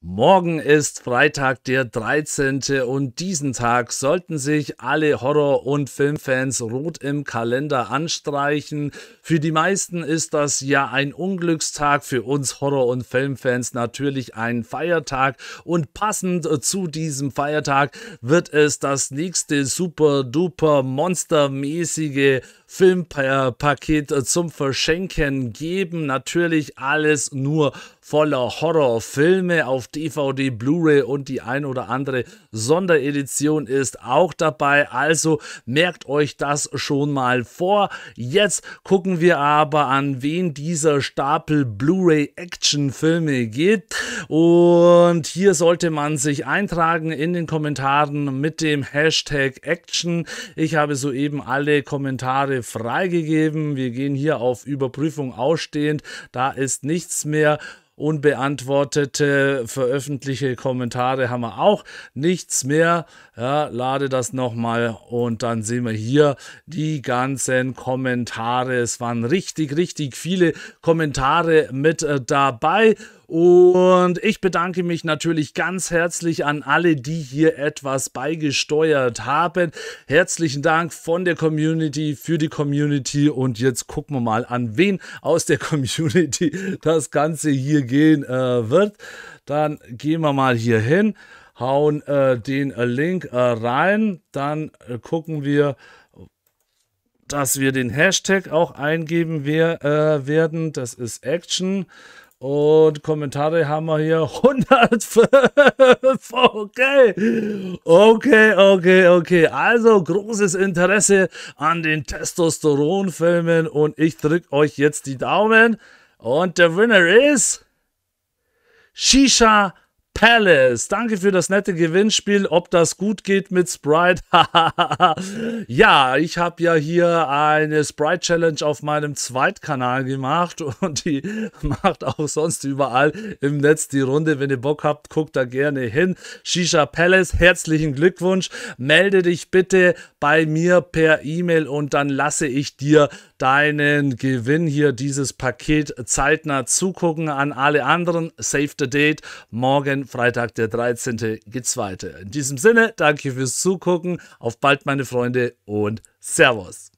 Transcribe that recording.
Morgen ist Freitag der 13. und diesen Tag sollten sich alle Horror- und Filmfans rot im Kalender anstreichen. Für die meisten ist das ja ein Unglückstag, für uns Horror- und Filmfans natürlich ein Feiertag und passend zu diesem Feiertag wird es das nächste super-duper monstermäßige Filmpaket zum Verschenken geben. Natürlich alles nur voller Horrorfilme auf DVD, Blu-ray und die ein oder andere Sonderedition ist auch dabei. Also merkt euch das schon mal vor. Jetzt gucken wir aber an, wen dieser Stapel Blu-ray Action-Filme geht. Und hier sollte man sich eintragen in den Kommentaren mit dem Hashtag Action. Ich habe soeben alle Kommentare freigegeben. Wir gehen hier auf Überprüfung ausstehend. Da ist nichts mehr unbeantwortete veröffentlichte Kommentare haben wir auch. Nichts mehr. Ja, lade das nochmal und dann sehen wir hier die ganzen Kommentare. Es waren richtig, richtig viele Kommentare mit äh, dabei. Und ich bedanke mich natürlich ganz herzlich an alle, die hier etwas beigesteuert haben. Herzlichen Dank von der Community für die Community. Und jetzt gucken wir mal an, wen aus der Community das Ganze hier gehen äh, wird. Dann gehen wir mal hier hin, hauen äh, den äh, Link äh, rein. Dann äh, gucken wir, dass wir den Hashtag auch eingeben wer äh, werden. Das ist Action. Und Kommentare haben wir hier 105. Okay. Okay, okay, okay. Also großes Interesse an den Testosteronfilmen und ich drücke euch jetzt die Daumen. Und der Winner ist Shisha Palace. Danke für das nette Gewinnspiel. Ob das gut geht mit Sprite? ja, ich habe ja hier eine Sprite Challenge auf meinem Zweitkanal gemacht und die macht auch sonst überall im Netz die Runde. Wenn ihr Bock habt, guckt da gerne hin. Shisha Palace, herzlichen Glückwunsch. Melde dich bitte bei mir per E-Mail und dann lasse ich dir deinen Gewinn hier, dieses Paket zeitnah zugucken an alle anderen. Save the date. Morgen Freitag, der 13. geht's weiter. In diesem Sinne, danke fürs Zugucken. Auf bald, meine Freunde, und Servus.